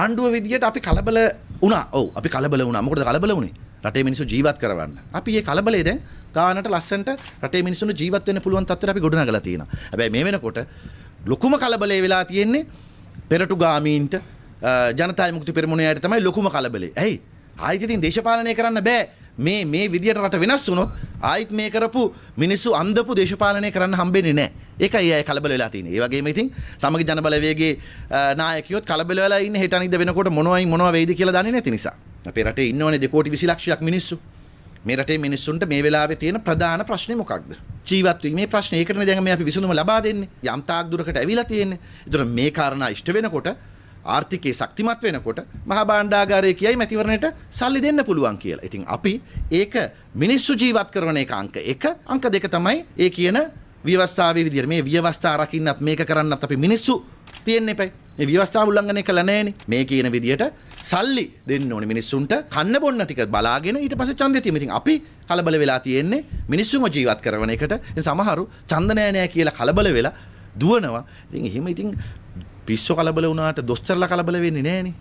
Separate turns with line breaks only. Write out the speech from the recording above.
ආණ්ඩුව විදිහට අපි කලබල වුණා. ඔව් අපි කලබල වුණා. මොකටද කලබල වුණේ? රටේ මිනිස්සු ජීවත් කරවන්න. අපි මේ කලබලේ දැන් ගානට ලස්සන්ට රටේ මිනිස්සුන්ට ජීවත් වෙන්න පුළුවන් තත්ත්වයට අපි ගොඩනගලා තියෙනවා. හැබැයි මේ වෙනකොට ලොකුම කලබලේ වෙලා තියෙන්නේ පෙරටු ගාමීන්ට ජනතා විමුක්ති පෙරමුණේ අයට තමයි ලොකුම කලබලේ. ඇයි? ආයිත් ඉතින් දේශපාලනය කරන්න බෑ. මේ මේ විදියට රට වෙනස් වුණොත් ආයිත් මේ කරපු මිනිස්සු අන්දපු දේශපාලනය කරන්න හම්බෙන්නේ නැහැ. ඒකයි අය කලබල වෙලා තියෙන්නේ. ඒ වගේම ඉතින් සමගි ජනබලවේගයේ නායකයොත් කලබල වෙලා ඉන්නේ හෙට අනිද්දා වෙනකොට මොනවයි මොනව වෙයිද කියලා දන්නේ නැති නිසා. අපේ රටේ ඉන්නවනේ 2 කෝටි 20 ලක්ෂයක් මිනිස්සු. මේ රටේ මිනිස්සුන්ට මේ වෙලාවේ තියෙන ප්‍රධාන ප්‍රශ්නේ මොකක්ද? ජීවත් වීමේ ප්‍රශ්නේ. ඒකටනේ දැන් මේ අපි විසඳුම ලබා දෙන්නේ. යම් තාක් දුරකට ඇවිලා තියෙන්නේ. ඒතර මේ කාරණා ඉෂ්ට වෙනකොට ආර්ථිකයේ ශක්තිමත් වෙනකොට මහා භාණ්ඩාගාරය කියයි මැතිවරණයට සල්ලි දෙන්න පුළුවන් කියලා. ඉතින් අපි ඒක මිනිස්සු ජීවත් කරන එක අංක 1, අංක 2 තමයි ඒ කියන ව්‍යවස්ථාවේ විදියට මේ ව්‍යවස්ථා රකින්නත් මේක කරන්නත් අපි මිනිස්සු තියෙන්න එපයි. මේ ව්‍යවස්ථා උල්ලංඝනය කළා නැහෙනේ. මේ කියන විදියට සල්ලි දෙන්න ඕනේ මිනිස්සුන්ට කන්න බොන්න ටික බලාගෙන ඊට පස්සේ ඡන්දය තියෙමු. ඉතින් අපි කලබල වෙලා තියෙන්නේ මිනිස්සුම ජීවත් කරවන එකට. ඉතින් සමහරු ඡන්ද නෑ නෑ කියලා කලබල වෙලා දුවනවා. ඉතින් එහෙම ඉතින් පිස්සු කලබල වුණාට දොස්තරලා කලබල වෙන්නේ නෑනේ.